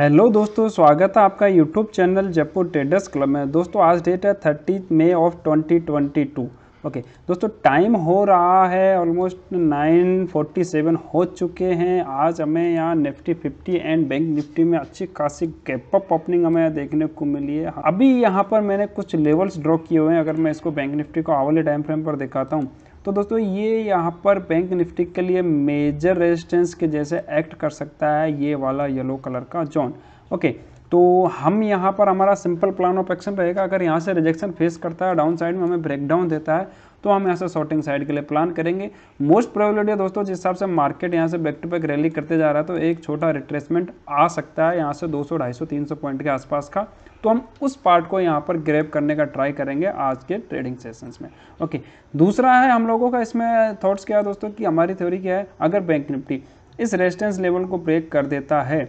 Hello दोस्तों स्वागत है आपका YouTube channel Jaipur traders club में दोस्तों आज डेट है थर्टी मई ऑफ 2022 ओके दोस्तों टाइम हो रहा है ऑलमोस्ट 9:47 हो चुके हैं आज हमें यहाँ निफ्टी 50 एंड बैंक निफ्टी में अच्छी खासी गैपअप ओपनिंग हमें देखने को मिली है अभी यहाँ पर मैंने कुछ लेवल्स ड्रॉ किए हुए हैं अगर मैं इसको बैंक निफ्टी को आवाले टाइम फ्रेम पर दिखाता हूँ तो दोस्तों ये यहाँ पर बैंक निफ्टी के लिए मेजर रेजिस्टेंस के जैसे एक्ट कर सकता है ये वाला येलो कलर का जोन ओके तो हम यहाँ पर हमारा सिंपल प्लान ऑफ एक्शन रहेगा अगर यहाँ से रिजेक्शन फेस करता है डाउन साइड में हमें ब्रेकडाउन देता है तो हम यहाँ से शॉर्टिंग साइड के लिए प्लान करेंगे मोस्ट प्रोबेबिलिटी दोस्तों जिस हिसाब से मार्केट यहाँ से बैक टू बैक रैली करते जा रहा है तो एक छोटा रिट्रेसमेंट आ सकता है यहाँ से 200 250 300 पॉइंट के आसपास का तो हम उस पार्ट को यहाँ पर ग्रेप करने का ट्राई करेंगे आज के ट्रेडिंग सेशंस में ओके दूसरा है हम लोगों का इसमें थॉट्स क्या है दोस्तों कि हमारी थ्योरी क्या है अगर बैंक निफ्टी इस रेजिस्टेंस लेवल को ब्रेक कर देता है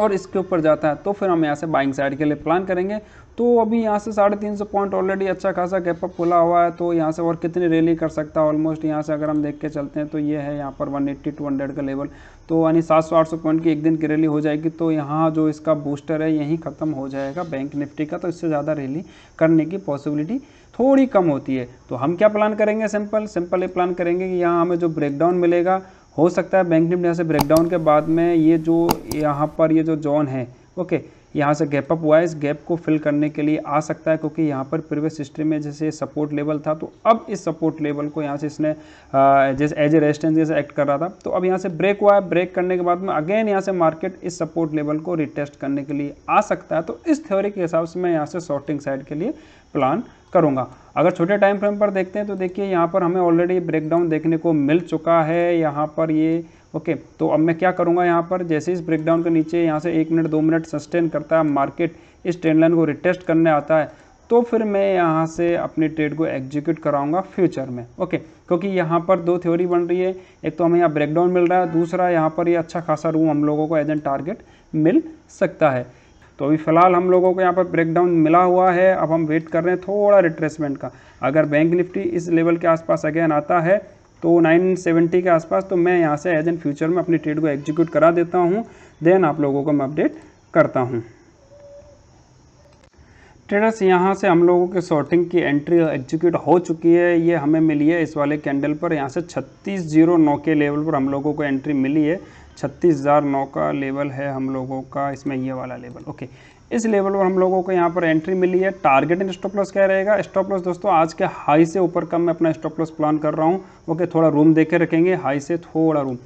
और इसके ऊपर जाता है तो फिर हम यहाँ से बाइंग साइड के लिए प्लान करेंगे तो अभी यहाँ से साढ़े तीन सौ पॉइंट ऑलरेडी अच्छा खासा गैपअप खुला हुआ है तो यहाँ से और कितनी रैली कर सकता है ऑलमोस्ट यहाँ से अगर हम देख के चलते हैं तो ये है यहाँ पर वन एट्टी टू हंड्रेड का लेवल तो यानी सात सौ आठ सौ पॉइंट की एक दिन की रैली हो जाएगी तो यहाँ जो इसका बूस्टर है यहीं ख़त्म हो जाएगा बैंक निफ्टी का तो इससे ज़्यादा रैली करने की पॉसिबिलिटी थोड़ी कम होती है तो हम क्या प्लान करेंगे सिंपल सिंपल ये प्लान करेंगे कि यहाँ हमें जो ब्रेकडाउन मिलेगा हो सकता है बैंक निफ्टी यहाँ से ब्रेकडाउन के बाद में ये जो यहाँ पर ये जो जोन है ओके यहाँ से गैप अप हुआ है इस गैप को फिल करने के लिए आ सकता है क्योंकि यहाँ पर प्रीवियस हिस्ट्री में जैसे सपोर्ट लेवल था तो अब इस सपोर्ट लेवल को यहाँ से इसने जैसे एज ए रेजिस्टेंस जैसे एक्ट कर रहा था तो अब यहाँ से ब्रेक हुआ है ब्रेक करने के बाद में अगेन यहाँ से मार्केट इस सपोर्ट लेवल को रिटेस्ट करने के लिए आ सकता है तो इस थ्योरी के हिसाब से मैं यहाँ से शॉर्टिंग साइड के लिए प्लान करूँगा अगर छोटे टाइम फ्रेम पर देखते हैं तो देखिए यहाँ पर हमें ऑलरेडी ब्रेकडाउन देखने को मिल चुका है यहाँ पर ये ओके तो अब मैं क्या करूँगा यहाँ पर जैसे इस ब्रेकडाउन के नीचे यहाँ से एक मिनट दो मिनट सस्टेन करता है मार्केट इस ट्रेंड लाइन को रिटेस्ट करने आता है तो फिर मैं यहाँ से अपने ट्रेड को एग्जीक्यूट कराऊंगा फ्यूचर में ओके क्योंकि यहाँ पर दो थ्योरी बन रही है एक तो हमें यहाँ ब्रेकडाउन मिल रहा है दूसरा यहाँ पर ये यह अच्छा खासा रूम हम लोगों को एज एन टारगेट मिल सकता है तो अभी फ़िलहाल हम लोगों को यहाँ पर ब्रेकडाउन मिला हुआ है अब हम वेट कर रहे हैं थोड़ा रिट्रेसमेंट का अगर बैंक निफ्टी इस लेवल के आसपास अगेन आता है तो 970 के आसपास तो मैं यहाँ से एज एन फ्यूचर में अपनी ट्रेड को एग्जीक्यूट करा देता हूँ देन आप लोगों को मैं अपडेट करता हूँ ट्रेडर्स यहाँ से हम लोगों के शॉर्टिंग की एंट्री एग्जीक्यूट हो चुकी है ये हमें मिली है इस वाले कैंडल पर यहाँ से छत्तीस जीरो नौ के लेवल पर हम लोगों को एंट्री मिली है छत्तीस हज़ार नौ का लेवल है हम लोगों का इसमें ये वाला लेवल ओके इस लेवल पर हम लोगों को यहाँ पर एंट्री मिली है टारगेट इन स्टॉप लॉस क्या रहेगा स्टॉप लॉस दोस्तों आज के हाई से ऊपर कम मैं अपना स्टॉप लॉस प्लान कर रहा हूँ ओके थोड़ा रूम दे के रखेंगे हाई से थोड़ा रूम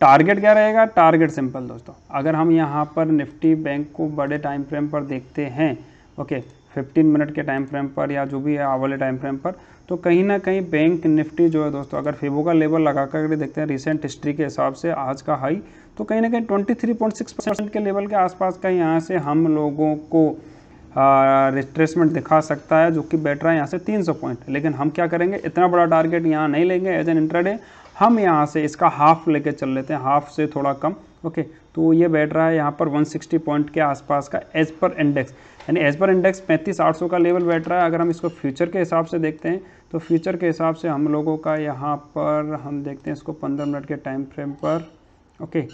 टारगेट क्या रहेगा टारगेट सिंपल दोस्तों अगर हम यहाँ पर निफ्टी बैंक को बड़े टाइम फ्रेम पर देखते हैं ओके okay, 15 मिनट के टाइम फ्रेम पर या जो भी है आवर टाइम फ्रेम पर तो कहीं ना कहीं बैंक निफ्टी जो है दोस्तों अगर फेबो का लेवल लगा कर देखते हैं रिसेंट हिस्ट्री के हिसाब से आज का हाई तो कहीं ना कहीं 23.6 परसेंट के लेवल के आसपास का यहाँ से हम लोगों को रिट्रेसमेंट दिखा सकता है जो कि बेटर है यहाँ से 300 पॉइंट लेकिन हम क्या करेंगे इतना बड़ा टारगेट यहाँ नहीं लेंगे एज एन इंटरडे हम यहाँ से इसका हाफ लेके चल लेते हैं हाफ से थोड़ा कम ओके तो ये बैठ रहा है यहाँ पर 160 पॉइंट के आसपास का एज पर इंडेक्स यानी एज पर इंडेक्स पैंतीस आठ सौ का लेवल बैठ रहा है अगर हम इसको फ्यूचर के हिसाब से देखते हैं तो फ्यूचर के हिसाब से हम लोगों का यहाँ पर हम देखते हैं इसको पंद्रह मिनट के टाइम फ्रेम पर ओके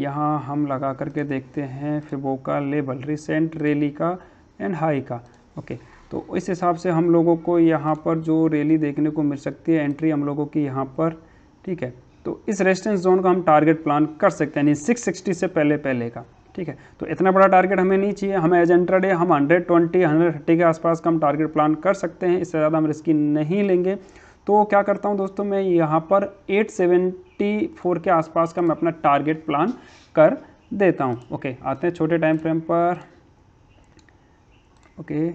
यहाँ हम लगा करके देखते हैं फिबो का लेवल रिसेंट रैली का एंड हाई का ओके तो इस हिसाब से हम लोगों को यहाँ पर जो रैली देखने को मिल सकती है एंट्री हम लोगों की यहाँ पर ठीक है तो इस रेजिस्टेंस जोन का हम टारगेट प्लान कर सकते हैं यानी 660 से पहले पहले का ठीक है तो इतना बड़ा टारगेट हमें नहीं चाहिए हमें एज एंटर डे हम 120 130 के आसपास का हम टारगेट प्लान कर सकते हैं इससे ज़्यादा हम रिस्की नहीं लेंगे तो क्या करता हूँ दोस्तों मैं यहाँ पर 874 के आसपास का मैं अपना टारगेट प्लान कर देता हूँ ओके आते हैं छोटे टाइम फ्रेम पर ओके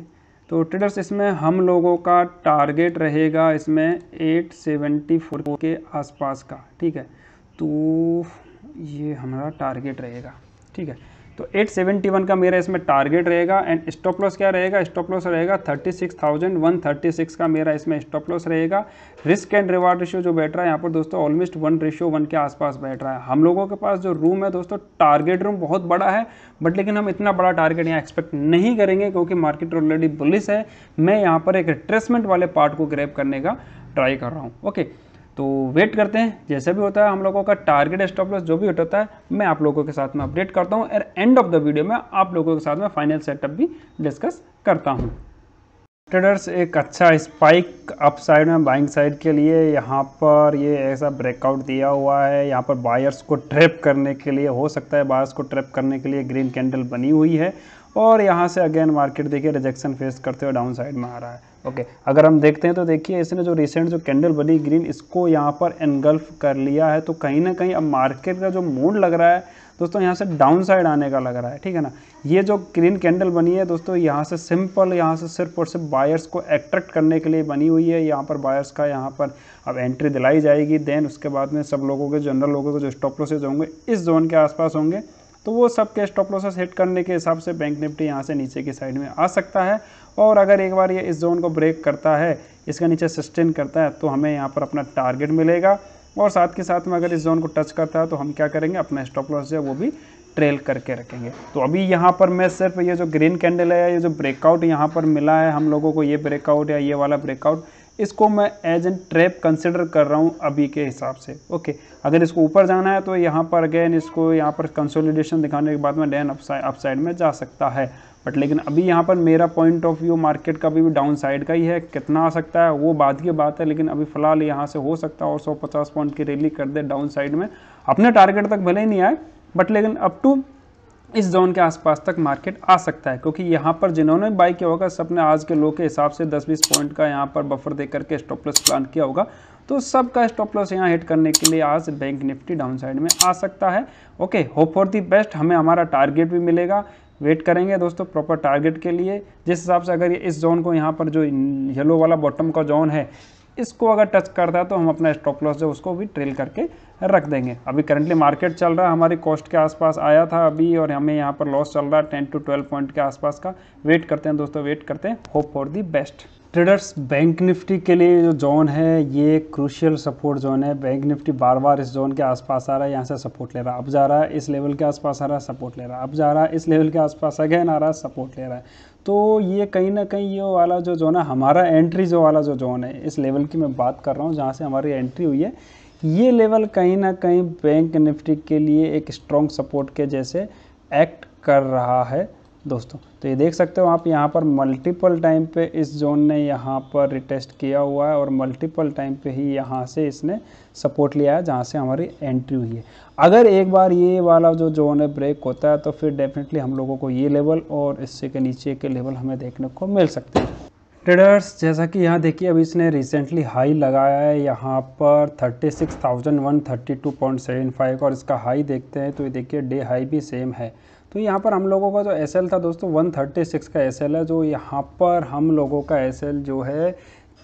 तो ट्रेडर्स इसमें हम लोगों का टारगेट रहेगा इसमें 874 के आसपास का ठीक है तो ये हमारा टारगेट रहेगा ठीक है तो 871 का मेरा इसमें टारगेट रहेगा एंड स्टॉप लॉस क्या रहेगा स्टॉप लॉस रहेगा 36,136 का मेरा इसमें स्टॉप लॉस रहेगा रिस्क एंड रिवार्ड रेशियो जो बैठ रहा है यहाँ पर दोस्तों ऑलमोस्ट वन रेशियो वन के आसपास बैठ रहा है हम लोगों के पास जो रूम है दोस्तों टारगेट रूम बहुत बड़ा है बट लेकिन हम इतना बड़ा टारगेट यहाँ एक्सपेक्ट नहीं करेंगे क्योंकि मार्केट ऑलरेडी बुलिस है मैं यहाँ पर एक रिट्रेसमेंट वाले पार्ट को ग्रैप करने का ट्राई कर रहा हूँ ओके okay. तो वेट करते हैं जैसे भी होता है हम लोगों का टारगेट स्टॉप लॉस जो भी होता है मैं आप लोगों के साथ में अपडेट करता हूँ और एंड ऑफ द वीडियो में आप लोगों के साथ में फाइनल सेटअप भी डिस्कस करता हूँ ट्रेडर्स एक अच्छा स्पाइक अप साइड में बाइंग साइड के लिए यहाँ पर ये ऐसा ब्रेकआउट दिया हुआ है यहाँ पर बायर्स को ट्रैप करने के लिए हो सकता है बायर्स को ट्रैप करने के लिए ग्रीन कैंडल बनी हुई है और यहाँ से अगेन मार्केट देखिए रिजेक्शन फेस करते हुए डाउन साइड में आ रहा है ओके अगर हम देखते हैं तो देखिए इसने जो रिसेंट जो कैंडल बनी ग्रीन इसको यहाँ पर एनगल्फ कर लिया है तो कहीं ना कहीं अब मार्केट का जो मूड लग रहा है दोस्तों यहाँ से डाउन साइड आने का लग रहा है ठीक है ना ये जो ग्रीन कैंडल बनी है दोस्तों यहाँ से सिंपल यहाँ से सिर्फ और सिर्फ बायर्स को अट्रैक्ट करने के लिए बनी हुई है यहाँ पर बायर्स का यहाँ पर अब एंट्री दिलाई जाएगी देन उसके बाद में सब लोगों के जनरल लोगों के जो स्टॉप लॉसेज होंगे इस जोन के आसपास होंगे तो वो सब के स्टॉप लॉसेस हिट करने के हिसाब से बैंक निफ्टी यहाँ से नीचे की साइड में आ सकता है और अगर एक बार ये इस जोन को ब्रेक करता है इसके नीचे सस्टेन करता है तो हमें यहाँ पर अपना टारगेट मिलेगा और साथ के साथ में अगर इस जोन को टच करता है तो हम क्या करेंगे अपना स्टॉप लॉस जो है वो भी ट्रेल करके रखेंगे तो अभी यहाँ पर मैं सिर्फ ये जो ग्रीन कैंडल है ये जो ब्रेकआउट यहाँ पर मिला है हम लोगों को ये ब्रेकआउट या ये वाला ब्रेकआउट इसको मैं एज एन ट्रैप कंसिडर कर रहा हूँ अभी के हिसाब से ओके अगर इसको ऊपर जाना है तो यहाँ पर अगेन इसको यहाँ पर कंसोलिडेशन दिखाने के बाद में डैन अपसाइड में जा सकता है बट लेकिन अभी यहाँ पर मेरा पॉइंट ऑफ व्यू मार्केट का अभी भी डाउन साइड का ही है कितना आ सकता है वो बाद की बात है लेकिन अभी फ़िलहाल यहाँ से हो सकता है और 150 पॉइंट की रैली कर दे डाउन साइड में अपने टारगेट तक भले ही नहीं आए बट लेकिन अप टू इस जोन के आसपास तक मार्केट आ सकता है क्योंकि यहाँ पर जिन्होंने बाई किया होगा सबने आज के लो के हिसाब से दस बीस पॉइंट का यहाँ पर बफर दे करके स्टॉपलेस प्लान किया होगा तो सबका स्टॉप लॉस यहाँ हिट करने के लिए आज बैंक निफ्टी डाउन साइड में आ सकता है okay hope for the best हमें हमारा टारगेट भी मिलेगा वेट करेंगे दोस्तों प्रॉपर टारगेट के लिए जिस हिसाब से अगर ये इस जोन को यहाँ पर जो येलो वाला बॉटम का जोन है इसको अगर टच करता है तो हम अपना स्टॉप लॉस जो उसको भी ट्रेल करके रख देंगे अभी करंटली मार्केट चल रहा है हमारी कॉस्ट के आसपास आया था अभी और हमें यहाँ पर लॉस चल रहा है टेन टू ट्वेल्व पॉइंट के आसपास का वेट करते हैं दोस्तों वेट करते हैं hope for the best traders bank Nifty के लिए जो जोन है ये क्रूशियल सपोर्ट जोन है बैंक निफ्टी बार बार इस जोन के आसपास आ रहा है यहाँ से सपोर्ट ले रहा है अब जा रहा है इस लेवल के आसपास आ रहा है सपोर्ट ले रहा है अब जा रहा है इस लेवल के आसपास अगेन आ रहा है सपोर्ट ले रहा है तो ये कहीं ना कहीं ये वाला जो जोन है हमारा एंट्री जो वाला जो जोन है इस लेवल की मैं बात कर रहा हूँ जहाँ से हमारी एंट्री हुई है ये लेवल कहीं ना कहीं बैंक निफ्टी के लिए एक स्ट्रॉन्ग सपोर्ट के जैसे एक्ट कर रहा है दोस्तों तो ये देख सकते हो आप यहाँ पर मल्टीपल टाइम पे इस जोन ने यहाँ पर रिटेस्ट किया हुआ है और मल्टीपल टाइम पे ही यहाँ से इसने सपोर्ट लिया है जहाँ से हमारी एंट्री हुई है अगर एक बार ये वाला जो जोन है ब्रेक होता है तो फिर डेफिनेटली हम लोगों को ये लेवल और इससे के नीचे के लेवल हमें देखने को मिल सकते हैं ट्रेडर्स जैसा कि यहाँ देखिए अभी इसने रिसेंटली हाई लगाया है यहाँ पर 36,132.75 और इसका हाई देखते हैं तो ये देखिए डे हाई भी सेम है तो यहाँ पर हम लोगों का जो एस था दोस्तों 136 का एस है जो यहाँ पर हम लोगों का एस जो है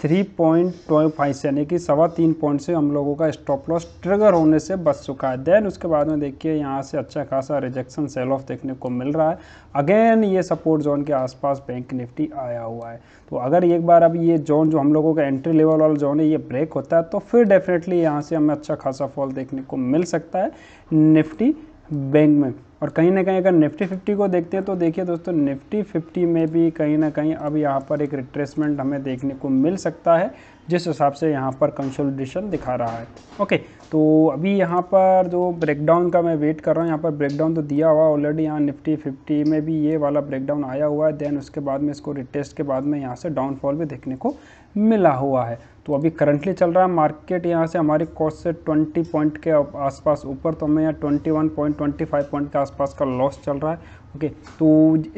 थ्री पॉइंट फाइव यानी कि सवा तीन पॉइंट से हम लोगों का स्टॉप लॉस ट्रिगर होने से बच चुका है देन उसके बाद में देखिए यहाँ से अच्छा खासा रिजेक्शन सेल ऑफ देखने को मिल रहा है अगेन ये सपोर्ट जोन के आसपास बैंक निफ्टी आया हुआ है तो अगर एक बार अब ये जोन जो हम लोगों का एंट्री लेवल वाला जोन है ये ब्रेक होता है तो फिर डेफिनेटली यहाँ से हमें अच्छा खासा फॉल देखने को मिल सकता है निफ्टी बैंक में और कहीं ना कहीं अगर निफ्टी फिफ्टी को देखते हैं तो देखिए दोस्तों निफ्टी फिफ्टी में भी कहीं ना कहीं अब यहाँ पर एक रिट्रेसमेंट हमें देखने को मिल सकता है जिस हिसाब से यहाँ पर कंसोलिडेशन दिखा रहा है ओके तो अभी यहाँ पर जो ब्रेकडाउन का मैं वेट कर रहा हूँ यहाँ पर ब्रेकडाउन तो दिया हुआ ऑलरेडी यहाँ निफ्टी फिफ्टी में भी ये वाला ब्रेकडाउन आया हुआ है देन उसके बाद में इसको रिटेस्ट के बाद में यहाँ से डाउनफॉल भी देखने को मिला हुआ है तो अभी करंटली चल रहा है मार्केट यहाँ से हमारे कॉस्ट से 20 पॉइंट के आसपास ऊपर तो हमें यहाँ 21 पॉइंट 25 पॉइंट के आसपास का लॉस चल रहा है ओके तो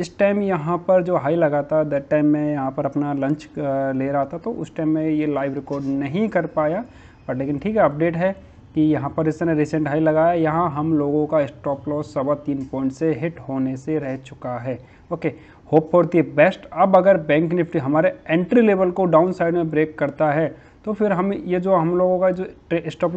इस टाइम यहाँ पर जो हाई लगा था दैट टाइम मैं यहाँ पर अपना लंच ले रहा था तो उस टाइम मैं ये लाइव रिकॉर्ड नहीं कर पाया बट लेकिन ठीक है अपडेट है कि यहाँ पर इसने रिसेंट हाई लगाया यहाँ हम लोगों का स्टॉप लॉस सवा तीन पॉइंट से हिट होने से रह चुका है okay hope for the best अब अगर बैंक निफ्टी हमारे एंट्री लेवल को डाउन साइड में ब्रेक करता है तो फिर हम ये जो हम लोगों का जो stop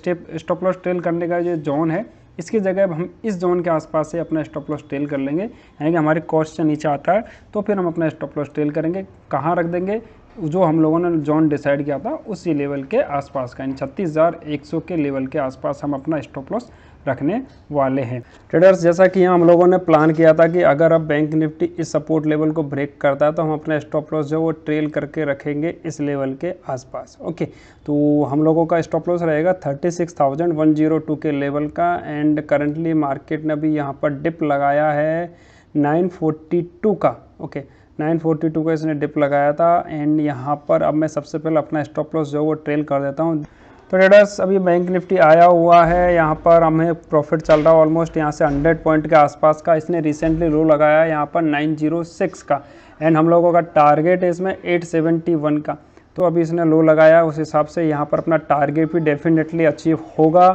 step stop loss trail करने का जो जोन है इसकी जगह अब हम इस जोन के आसपास से अपना स्टॉप लॉस ट्रेल कर लेंगे यानी कि हमारे कॉस्ट से नीचे आता है तो फिर हम अपना स्टॉप लॉस ट्रेल करेंगे कहाँ रख देंगे जो हम लोगों ने जोन डिसाइड किया था उसी लेवल के आसपास का यानी छत्तीस के लेवल के आसपास हम अपना स्टॉप लॉस रखने वाले हैं ट्रेडर्स जैसा कि हम लोगों ने प्लान किया था कि अगर अब बैंक निफ्टी इस सपोर्ट लेवल को ब्रेक करता है तो हम अपना स्टॉप लॉस जो वो ट्रेल करके रखेंगे इस लेवल के आसपास ओके तो हम लोगों का स्टॉप लॉस रहेगा 36,102 के लेवल का एंड करंटली मार्केट ने भी यहाँ पर डिप लगाया है टू का ओके okay. 942 का इसने डिप लगाया था एंड यहाँ पर अब मैं सबसे पहले अपना स्टॉप लॉस जो है वो ट्रेल कर देता हूँ तो ट्रेडर्स अभी बैंक निफ्टी आया हुआ है यहाँ पर हमें प्रॉफिट चल रहा है ऑलमोस्ट यहाँ से 100 पॉइंट के आसपास का इसने रिसेंटली लो लगाया है यहाँ पर 906 का एंड हम लोगों का टारगेट है इसमें 871 का तो अभी इसने लो लगाया उस हिसाब से यहाँ पर अपना टारगेट भी डेफिनेटली अचीव होगा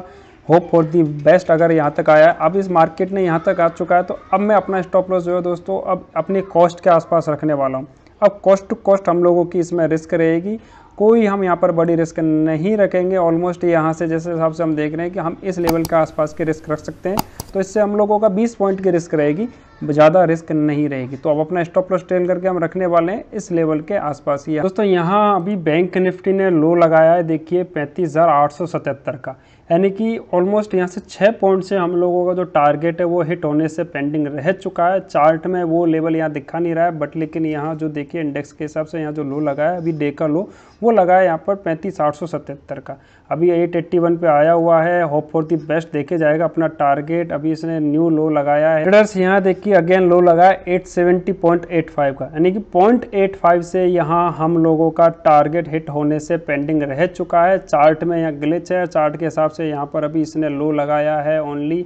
होप फॉर दी बेस्ट अगर यहाँ तक आया है अब इस मार्केट ने यहाँ तक आ चुका है तो अब मैं अपना स्टॉप लॉस जो है दोस्तों अब अपने कॉस्ट के आसपास रखने वाला हूँ अब कॉस्ट टू कॉस्ट हम लोगों की इसमें रिस्क रहेगी कोई हम यहाँ पर बड़ी रिस्क नहीं रखेंगे ऑलमोस्ट यहाँ से जैसे हिसाब से हम देख रहे हैं कि हम इस लेवल के आसपास की रिस्क रख सकते हैं तो इससे हम लोगों का बीस पॉइंट की रिस्क रहेगी ज़्यादा रिस्क नहीं रहेगी तो अब अपना स्टॉप लॉस ट्रेन करके हम रखने वाले हैं इस लेवल के आसपास ही दोस्तों यहाँ अभी बैंक निफ्टी ने लो लगाया है देखिए पैंतीस का यानी कि ऑलमोस्ट यहाँ से छः पॉइंट से हम लोगों का जो टारगेट है वो हिट होने से पेंडिंग रह चुका है चार्ट में वो लेवल यहाँ दिखा नहीं रहा है बट लेकिन यहाँ जो देखिए इंडेक्स के हिसाब से यहाँ जो लो लगा है अभी डे का लो वो लगा है यहाँ पर पैंतीस आठ सौ सतहत्तर का अभी एट एट्टी वन पे आया हुआ है होप फॉर दी बेस्ट देखे जाएगा अपना टारगेट अभी इसने न्यू लो लगाया है ट्रेडर्स यहाँ देखिए अगेन लो लगाया eight seventy point eight five का यानी कि पॉइंट एट फाइव से यहाँ हम लोगों का टारगेट हिट होने से पेंडिंग रह चुका है चार्ट में यहाँ ग्लिच है चार्ट के हिसाब से यहाँ पर अभी इसने लो लगाया है ओनली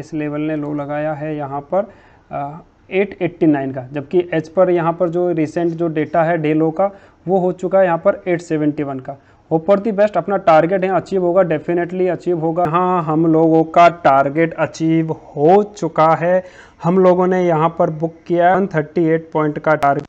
इस लेवल ने लो लगाया है यहाँ पर आ, 889 का जबकि एच पर यहाँ पर जो रिसेंट जो डेटा है डे लो का वो हो चुका है यहाँ पर 871 का ऊपर दी बेस्ट अपना टारगेट है अचीव होगा डेफिनेटली अचीव होगा हाँ हम लोगों का टारगेट अचीव हो चुका है हम लोगों ने यहाँ पर बुक किया एट पॉइंट का टारगेट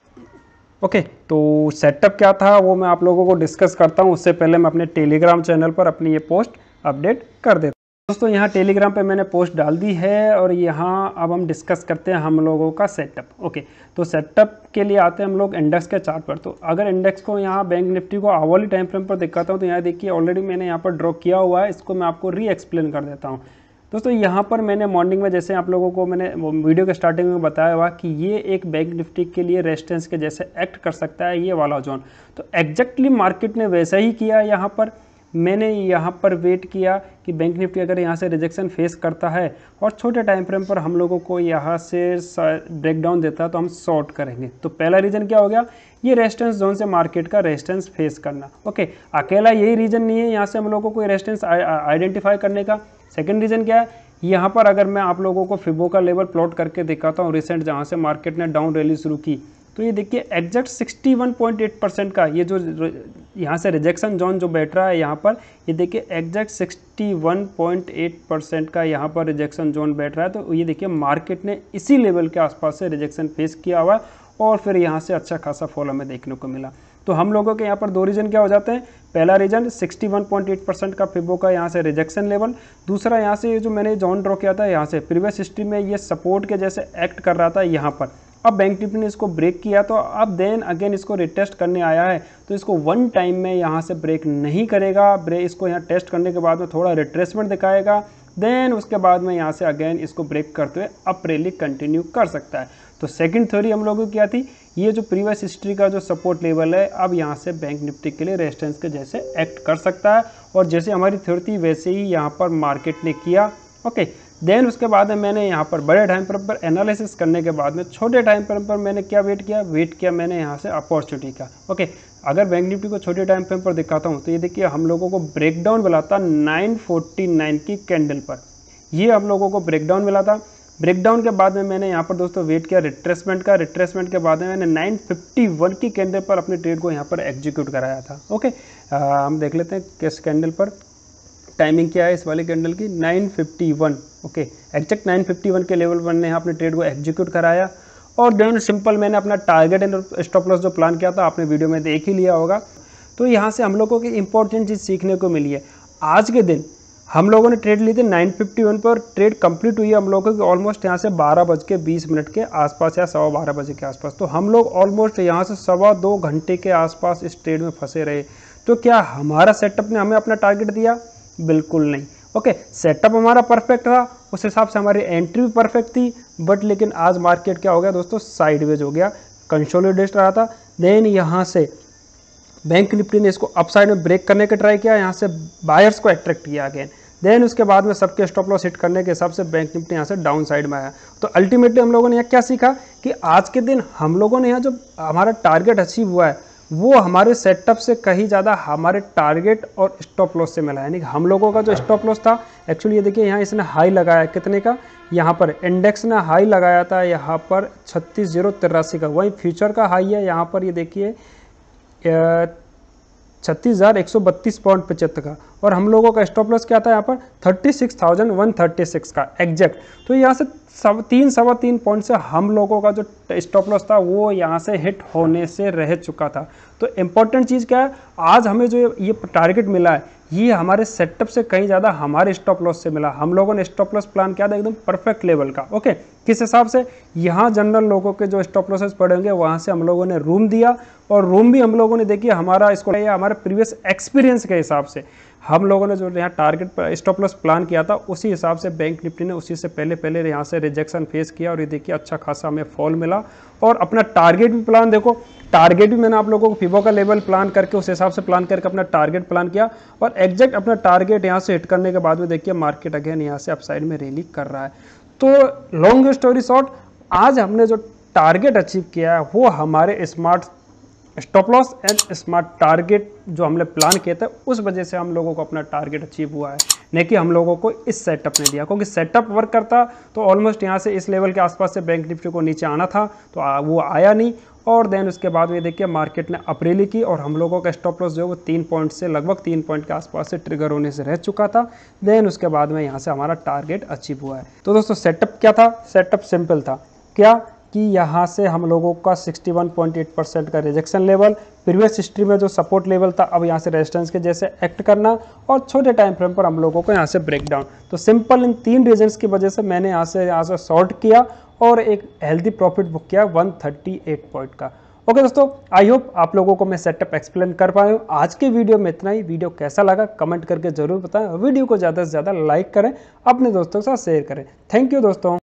ओके तो सेटअप क्या था वो मैं आप लोगों को डिस्कस करता हूँ उससे पहले मैं अपने टेलीग्राम चैनल पर अपनी ये पोस्ट अपडेट कर देता हूँ दोस्तों यहाँ टेलीग्राम पे मैंने पोस्ट डाल दी है और यहाँ अब हम डिस्कस करते हैं हम लोगों का सेटअप ओके तो सेटअप के लिए आते हैं हम लोग इंडेक्स के चार्ट पर तो अगर इंडेक्स को यहाँ बैंक निफ्टी को आवली टाइम फ्रेम पर दिखाता हूँ तो यहाँ देखिए ऑलरेडी मैंने यहाँ पर ड्रॉ किया हुआ है इसको मैं आपको री एक्सप्लेन कर देता हूँ दोस्तों यहाँ पर मैंने मॉर्निंग में जैसे आप लोगों को मैंने वीडियो के स्टार्टिंग में बताया हुआ कि ये एक बैंक निफ्टी के लिए रेजिस्टेंस के जैसे एक्ट कर सकता है ये वाला जोन तो एग्जैक्टली मार्केट ने वैसा ही किया यहाँ पर मैंने यहाँ पर वेट किया कि बैंक निफ्टी अगर यहाँ से रिजेक्शन फेस करता है और छोटे टाइम फ्रेम पर हम लोगों को यहाँ से ब्रेकडाउन देता है तो हम शॉर्ट करेंगे तो पहला रीज़न क्या हो गया ये रेजिस्टेंस जोन से मार्केट का रेजिस्टेंस फेस करना ओके अकेला यही रीज़न नहीं है यहाँ से हम लोगों को रेजिस्टेंस आइडेंटिफाई करने का सेकेंड रीज़न क्या है यहाँ पर अगर मैं आप लोगों को फिबो का लेवल प्लॉट करके दिखाता हूँ रिसेंट जहाँ से मार्केट ने डाउन रैली शुरू की तो ये देखिए एग्जैक्ट 61.8 परसेंट का ये जो यहाँ से रिजेक्शन जोन जो बैठ रहा है यहाँ पर ये देखिए एग्जैक्ट 61.8 परसेंट का यहाँ पर रिजेक्शन जोन बैठ रहा है तो ये देखिए मार्केट ने इसी लेवल के आसपास से रिजेक्शन फेस किया हुआ है और फिर यहाँ से अच्छा खासा फॉल हमें देखने को मिला तो हम लोगों के यहाँ पर दो रीजन क्या हो जाते हैं पहला रीजन 61.8 परसेंट का फिबो का यहाँ से रिजेक्शन लेवल दूसरा यहाँ से ये जो मैंने जॉन ड्रॉ किया था यहाँ से प्रीवियस हिस्ट्री में ये सपोर्ट के जैसे एक्ट कर रहा था यहाँ पर अब बैंक निफ्टी ने इसको ब्रेक किया तो अब देन अगेन इसको रिटेस्ट करने आया है तो इसको वन टाइम में यहाँ से ब्रेक नहीं करेगा ब्रेक इसको यहाँ टेस्ट करने के बाद में थोड़ा रिट्रेसमेंट दिखाएगा देन उसके बाद में यहाँ से अगेन इसको ब्रेक करते हुए अब रेली कंटिन्यू कर सकता है तो सेकंड थ्योरी हम लोगों की क्या थी ये जो प्रीवियस हिस्ट्री का जो सपोर्ट लेवल है अब यहाँ से बैंक निफ्टी के लिए रेजिस्टेंस के जैसे एक्ट कर सकता है और जैसे हमारी थ्योरी थी वैसे ही यहाँ पर मार्केट ने किया ओके okay, देन उसके बाद में मैंने यहाँ पर बड़े टाइम पर, पर एनालिसिस करने के बाद में छोटे टाइम पर, पर मैंने क्या वेट किया वेट किया मैंने यहाँ से अपॉर्चुनिटी का ओके अगर बैंक निफ्टी को छोटे टाइम फ्रेम पर दिखाता हूँ तो ये देखिए हम लोगों को ब्रेकडाउन मिला था 949 की कैंडल पर ये हम लोगों को ब्रेकडाउन मिला था ब्रेकडाउन के बाद में मैंने यहाँ पर दोस्तों वेट किया रिट्रेसमेंट का रिट्रेसमेंट के बाद में मैंने 951 की कैंडल पर अपने ट्रेड को यहाँ पर एग्जीक्यूट कराया था ओके आ, हम देख लेते हैं किस कैंडल पर टाइमिंग क्या है इस वाले कैंडल की 951 ओके एक्जैक्ट 951 के लेवल पर ने आपने ट्रेड को एग्जीक्यूट कराया और देन सिंपल मैंने अपना टारगेट एंड स्टॉप लॉस जो प्लान किया था आपने वीडियो में देख ही लिया होगा तो यहाँ से हम लोगों की इंपॉर्टेंट चीज़ सीखने को मिली है आज के दिन हम लोगों ने ट्रेड ली थी 951 पर ट्रेड कंप्लीट हुई हम लोगों की ऑलमोस्ट यहाँ से बारह बज के बीस मिनट के आसपास या सवा बारह बजे के आसपास तो हम लोग ऑलमोस्ट यहाँ से सवा दो घंटे के आसपास इस ट्रेड में फंसे रहे तो क्या हमारा सेटअप ने हमें अपना टारगेट दिया बिल्कुल नहीं ओके सेटअप हमारा परफेक्ट रहा उस हिसाब से हमारी एंट्री भी परफेक्ट थी बट लेकिन आज मार्केट क्या हो गया दोस्तों साइडवेज हो गया कंसोलिडेट रहा था देन यहाँ से बैंक निफ्टी ने इसको अपसाइड में ब्रेक करने का ट्राई किया यहाँ से बायर्स को अट्रैक्ट किया अगेन देन उसके बाद में सबके स्टॉप लॉस हिट करने के हिसाब से बैंक निफ्टी यहाँ से डाउन साइड में आया तो अल्टीमेटली हम लोगों ने यहाँ क्या सीखा कि आज के दिन हम लोगों ने यहाँ जो हमारा टारगेट अचीव हुआ है वो हमारे सेटअप से कहीं ज़्यादा हमारे टारगेट और स्टॉप लॉस से मिला यानी कि हम लोगों का जो स्टॉप हाँ। लॉस था एक्चुअली ये देखिए यहाँ इसने हाई लगाया कितने का यहाँ पर इंडेक्स ने हाई लगाया था यहाँ पर छत्तीस जीरो तिरासी का वहीं फ्यूचर का हाई है यहाँ पर ये देखिए छत्तीस हज़ार एक सौ बत्तीस पॉइंट पचहत्तर का और हम लोगों का स्टॉप लॉस क्या था यहाँ पर thirty six thousand one thirty six का एग्जैक्ट तो यहाँ से सब तीन सवा तीन पॉइंट से हम लोगों का जो स्टॉप लॉस था वो यहाँ से हिट होने से रह चुका था तो इम्पोर्टेंट चीज़ क्या है आज हमें जो ये टारगेट मिला है ये हमारे सेटअप से कहीं ज़्यादा हमारे स्टॉप लॉस से मिला हम लोगों ने स्टॉप लॉस प्लान किया था एकदम परफेक्ट लेवल का ओके किस हिसाब से यहाँ जनरल लोगों के जो स्टॉप लॉसेस पड़े होंगे वहाँ से हम लोगों ने रूम दिया और रूम भी हम लोगों ने देखिए हमारा इसको हमारे प्रीवियस एक्सपीरियंस के हिसाब से हम लोगों ने जो यहाँ टारगेट पर स्टॉप लॉस प्लान किया था उसी हिसाब से बैंक निफ्टी ने उसी से पहले पहले यहाँ से रिजेक्शन फेस किया और ये देखिए अच्छा खासा हमें फॉल मिला और अपना टारगेट भी प्लान देखो टारगेट भी मैंने आप लोगों को फिबो का लेवल प्लान करके उस हिसाब से प्लान करके अपना टारगेट प्लान किया और एग्जैक्ट अपना टारगेट यहाँ से हिट करने के बाद में देखिए मार्केट अगेन यहाँ से अपसाइड में रैली कर रहा है तो लॉन्ग स्टोरी शॉर्ट आज हमने जो टारगेट अचीव किया है वो हमारे smart stop loss and smart target जो हमने प्लान किया था उस वजह से हम लोगों को अपना टारगेट अचीव हुआ है न कि हम लोगों को इस सेटअप ने दिया क्योंकि सेटअप वर्क करता तो ऑलमोस्ट यहाँ से इस लेवल के आसपास से बैंक निफ्टी को नीचे आना था तो आ, वो आया नहीं और देन उसके बाद ये देखिए मार्केट ने अप्रैली की और हम लोगों का स्टॉप लॉस जो है वो तीन पॉइंट से लगभग तीन पॉइंट के आसपास से ट्रिगर होने से रह चुका था देन उसके बाद में यहाँ से हमारा टारगेट अचीव हुआ है तो दोस्तों सेटअप क्या था सेटअप सिंपल था क्या कि यहाँ से हम लोगों का 61.8 परसेंट का रिजेक्शन लेवल प्रीवियस हिस्ट्री में जो सपोर्ट लेवल था अब यहाँ से रेजिस्टेंस के जैसे एक्ट करना और छोटे टाइम फ्रेम पर हम लोगों को यहाँ से ब्रेक डाउन तो सिंपल इन तीन रीजन्स की वजह से मैंने यहाँ से यहाँ से शॉर्ट किया और एक हेल्दी प्रॉफिट बुक किया वन पॉइंट का ओके okay, दोस्तों आई होप आप लोगों को मैं सेटअप एक्सप्लेन कर पाया हूँ आज के वीडियो में इतना ही वीडियो कैसा लगा कमेंट करके जरूर बताएं वीडियो को ज़्यादा से ज़्यादा लाइक करें अपने दोस्तों के साथ शेयर करें थैंक यू दोस्तों